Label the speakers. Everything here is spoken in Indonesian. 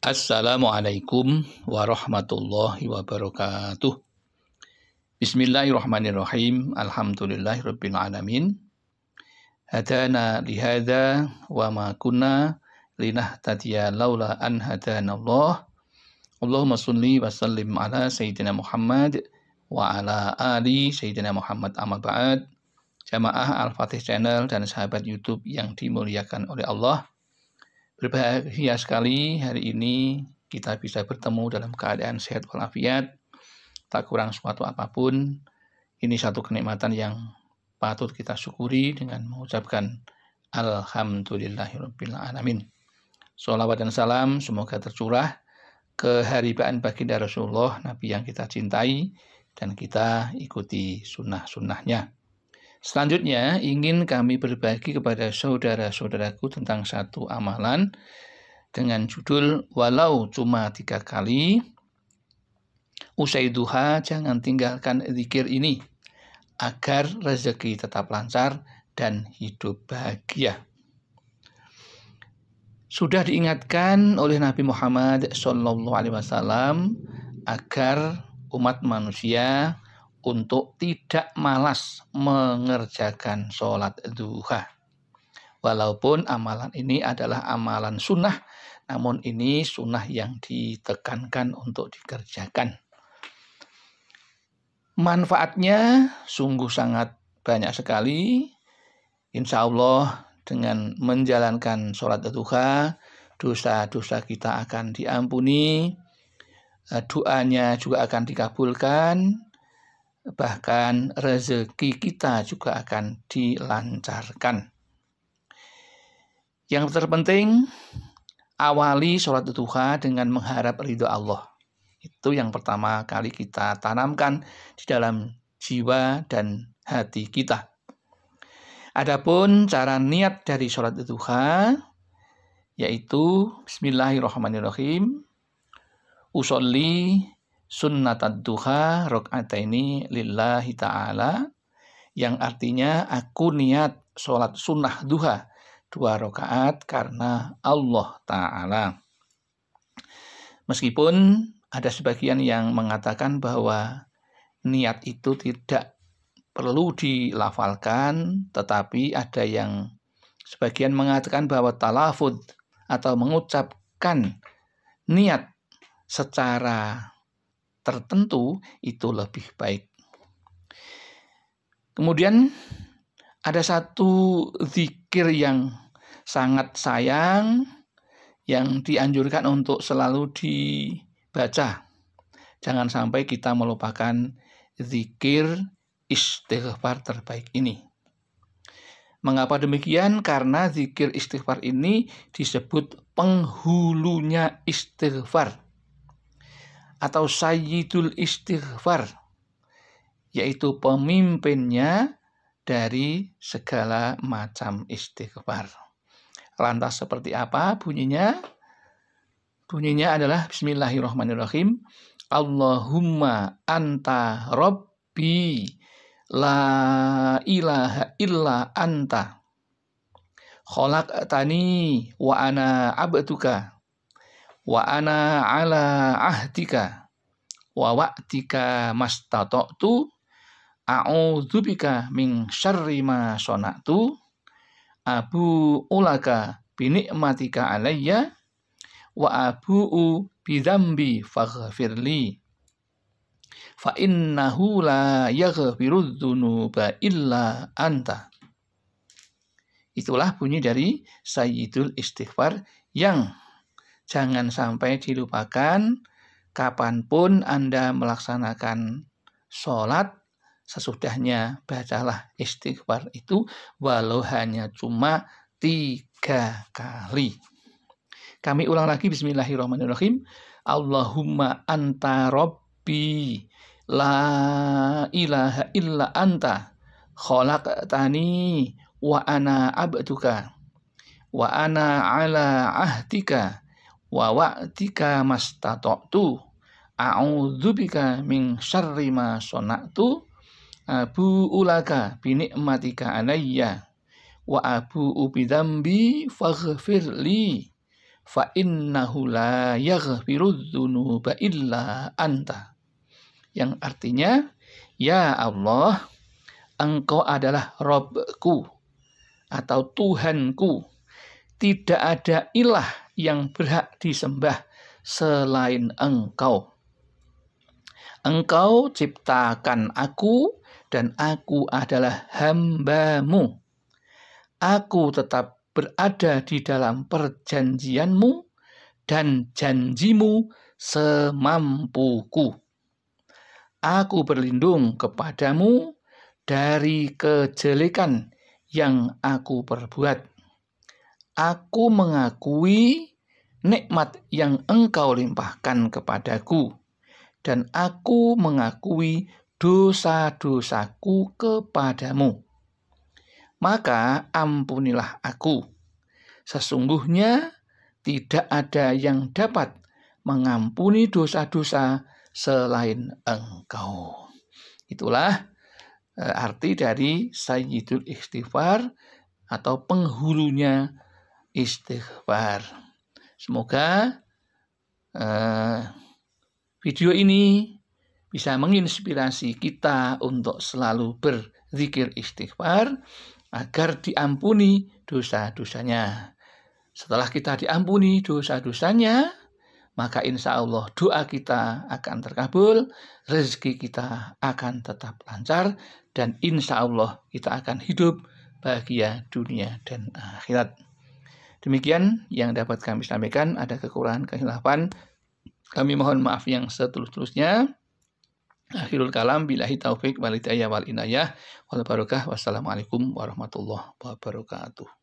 Speaker 1: Assalamualaikum warahmatullahi wabarakatuh. Bismillahirrahmanirrahim. Alhamdulillahirabbil alamin. Hadana lihada wa ma kunna linahtadiya laula an hadana Allah. Allahumma shalli wa sallim ala sayyidina Muhammad wa ala ali sayyidina Muhammad amma ba'd. Jamaah Al-Fatih Channel dan sahabat YouTube yang dimuliakan oleh Allah. Berbahagia sekali hari ini kita bisa bertemu dalam keadaan sehat walafiat, tak kurang suatu apapun. Ini satu kenikmatan yang patut kita syukuri dengan mengucapkan Alhamdulillahirrahmanirrahim. Salawat dan salam semoga tercurah keharibaan baginda Rasulullah, Nabi yang kita cintai, dan kita ikuti sunnah-sunnahnya. Selanjutnya, ingin kami berbagi kepada saudara-saudaraku tentang satu amalan dengan judul Walau Cuma Tiga Kali. Usai duha, jangan tinggalkan zikir ini agar rezeki tetap lancar dan hidup bahagia. Sudah diingatkan oleh Nabi Muhammad SAW agar umat manusia untuk tidak malas mengerjakan sholat duha. Walaupun amalan ini adalah amalan sunnah, namun ini sunnah yang ditekankan untuk dikerjakan. Manfaatnya sungguh sangat banyak sekali. Insya Allah dengan menjalankan sholat duha, dosa-dosa kita akan diampuni, eh, doanya juga akan dikabulkan, bahkan rezeki kita juga akan dilancarkan. Yang terpenting, awali sholat duha dengan mengharap ridho Allah. Itu yang pertama kali kita tanamkan di dalam jiwa dan hati kita. Adapun cara niat dari sholat duha, yaitu Bismillahirrahmanirrahim, usolli Sunnat duha ini lillahi ta'ala yang artinya aku niat sholat sunnah duha dua rokaat karena Allah Ta'ala. Meskipun ada sebagian yang mengatakan bahwa niat itu tidak perlu dilafalkan, tetapi ada yang sebagian mengatakan bahwa talafud atau mengucapkan niat secara tertentu itu lebih baik. Kemudian ada satu zikir yang sangat sayang yang dianjurkan untuk selalu dibaca. Jangan sampai kita melupakan zikir istighfar terbaik ini. Mengapa demikian? Karena zikir istighfar ini disebut penghulunya istighfar atau sayyidul istighfar yaitu pemimpinnya dari segala macam istighfar. Lantas seperti apa bunyinya? Bunyinya adalah bismillahirrahmanirrahim. Allahumma anta rabbi la ilaha illa anta tani wa ana abduka wa ana ala ahdika wa waktika mastatoktu a'udzubika min syarri ma sona'tu abu ulaka binikmatika alayya wa abu'u bidambi faghfirli fa innahu la yaghfiru dzunuba illa anta Itulah bunyi dari Sayyidul Istighfar yang jangan sampai dilupakan kapanpun Anda melaksanakan sholat, sesudahnya bacalah istighfar itu walau hanya cuma tiga kali. Kami ulang lagi Bismillahirrahmanirrahim. Allahumma anta rabbi la ilaha illa anta khalaqtani wa ana abduka wa ana ala ahdika wa wa'tika mastata'tu a'udzubika min syarri ma sona'tu abu ulaka ni'matika alayya wa abu ubidambi faghfir li fa innahu la yaghfiru dzunuba illa anta yang artinya ya Allah engkau adalah Robku atau Tuhanku tidak ada ilah yang berhak disembah selain engkau. Engkau ciptakan aku dan aku adalah hambamu. Aku tetap berada di dalam perjanjianmu dan janjimu semampuku. Aku berlindung kepadamu dari kejelekan yang aku perbuat. Aku mengakui nikmat yang engkau limpahkan kepadaku, dan aku mengakui dosa-dosaku kepadamu. Maka ampunilah aku. Sesungguhnya tidak ada yang dapat mengampuni dosa-dosa selain engkau. Itulah eh, arti dari Sayyidul Istighfar atau penghulunya istighfar. Semoga uh, video ini bisa menginspirasi kita untuk selalu berzikir istighfar agar diampuni dosa-dosanya. Setelah kita diampuni dosa-dosanya, maka insya Allah doa kita akan terkabul, rezeki kita akan tetap lancar, dan insya Allah kita akan hidup bahagia dunia dan akhirat. Demikian yang dapat kami sampaikan. Ada kekurangan kehilafan. Kami mohon maaf yang setulus-tulusnya. Akhirul kalam bilahi taufik walidayah, wal inayah wal Wassalamualaikum warahmatullahi wabarakatuh.